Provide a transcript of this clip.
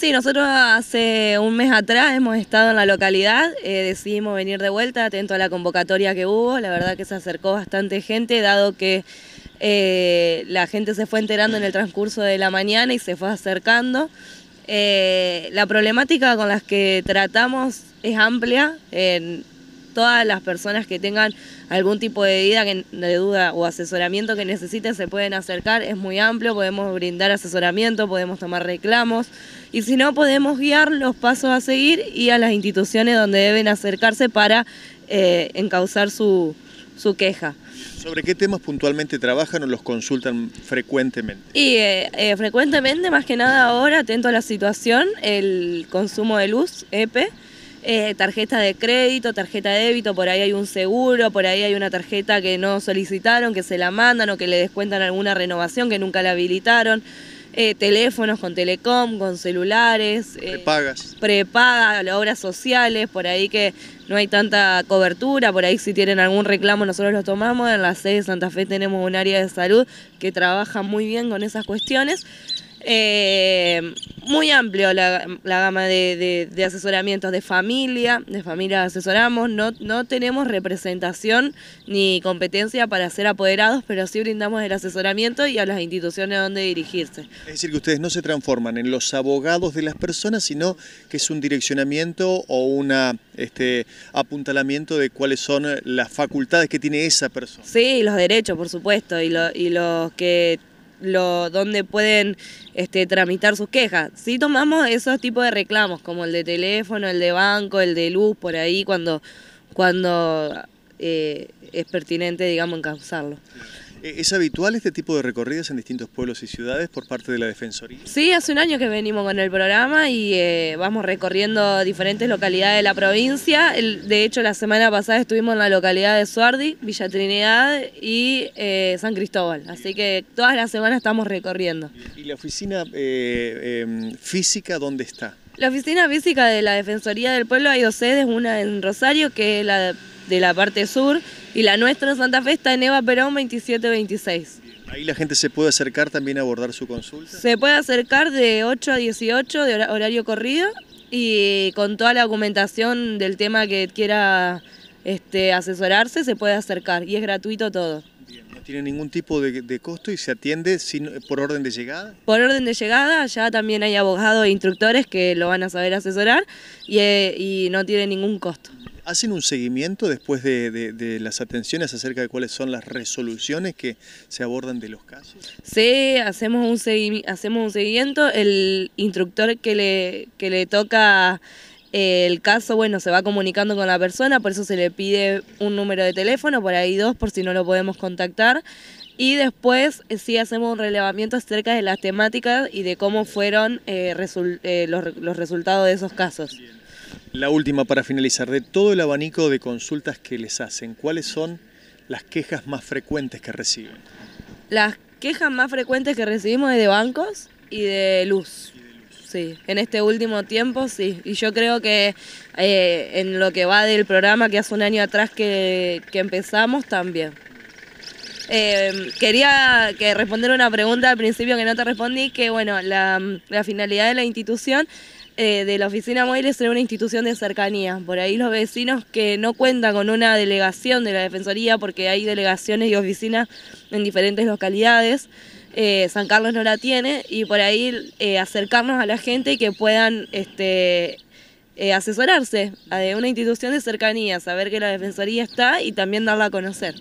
Sí, nosotros hace un mes atrás hemos estado en la localidad, eh, decidimos venir de vuelta, atento a la convocatoria que hubo, la verdad que se acercó bastante gente, dado que eh, la gente se fue enterando en el transcurso de la mañana y se fue acercando. Eh, la problemática con las que tratamos es amplia, todas las personas que tengan algún tipo de, de duda o asesoramiento que necesiten se pueden acercar, es muy amplio, podemos brindar asesoramiento, podemos tomar reclamos y si no podemos guiar los pasos a seguir y a las instituciones donde deben acercarse para eh, encauzar su, queja. ¿Sobre qué temas puntualmente trabajan o los consultan frecuentemente? Y eh, eh, frecuentemente, más que nada ahora, atento a la situación, el consumo de luz, EPE, eh, tarjeta de crédito, tarjeta de débito, por ahí hay un seguro, por ahí hay una tarjeta que no solicitaron, que se la mandan o que le descuentan alguna renovación que nunca la habilitaron. Eh, teléfonos con telecom, con celulares. Eh, Prepagas. Prepagas, obras sociales, por ahí que no hay tanta cobertura, por ahí si tienen algún reclamo nosotros los tomamos. En la sede de Santa Fe tenemos un área de salud que trabaja muy bien con esas cuestiones. Eh, muy amplio la, gama de, asesoramientos de familia, de familia asesoramos, no, no tenemos representación ni competencia para ser apoderados, pero sí brindamos el asesoramiento y a las instituciones a donde dirigirse. Es decir, que ustedes no se transforman en los abogados de las personas, sino que es un direccionamiento o una este, apuntalamiento de cuáles son las facultades que tiene esa persona. Sí, los derechos, por supuesto, y, y los que lo, donde pueden este, tramitar sus quejas. Si sí tomamos esos tipos de reclamos, como el de teléfono, el de banco, el de luz, por ahí, cuando, cuando eh, es pertinente, digamos, encauzarlo. Eh, ¿Es habitual este tipo de recorridas en distintos pueblos y ciudades por parte de la Defensoría? Sí, hace un año que venimos con el programa y eh, vamos recorriendo diferentes localidades de la provincia. de hecho, la semana pasada estuvimos en la localidad de Suardi, Villa Trinidad y eh, San Cristóbal. Así que todas las semanas estamos recorriendo. ¿Y la oficina em, física dónde está? La oficina física de la Defensoría del Pueblo hay dos sedes, una en Rosario, que es la de la parte sur y la nuestra en Santa Fe está en Eva Perón 2726. ¿Ahí la gente se puede acercar también a abordar su consulta? Se puede acercar de 8 a 18 de horario corrido y con toda la documentación del tema que quiera este, asesorarse se puede acercar y es gratuito todo. no tiene ningún tipo de, costo y se atiende por orden de llegada. Por orden de llegada, ya también hay abogados e instructores que lo van a saber asesorar y eh, no tiene ningún costo. ¿Hacen un seguimiento después de, las atenciones acerca de cuáles son las resoluciones que se abordan de los casos? Sí, hacemos un, hacemos un seguimiento. El instructor que le, le toca eh, el caso, bueno, se va comunicando con la persona, por eso se le pide un número de teléfono, por ahí dos, por si no lo podemos contactar. Y después eh, sí hacemos un relevamiento acerca de las temáticas y de cómo fueron eh, los, resultados de esos casos. La última para finalizar, de todo el abanico de consultas que les hacen, ¿cuáles son las quejas más frecuentes que reciben? Las quejas más frecuentes que recibimos es de bancos y de luz. Sí, en este último tiempo sí. Y yo creo que eh, en lo que va del programa que hace un año atrás que, empezamos también. Em, quería que responder una pregunta al principio que no te respondí, que bueno, la finalidad de la institución eh, de la oficina móvil es una institución de cercanía. Por ahí los vecinos que no cuentan con una delegación de la Defensoría, porque hay delegaciones y oficinas en diferentes localidades, eh, San Carlos no la tiene, y por ahí eh, acercarnos a la gente y que puedan este, asesorarse de una institución de cercanía, saber que la Defensoría está y también darla a conocer.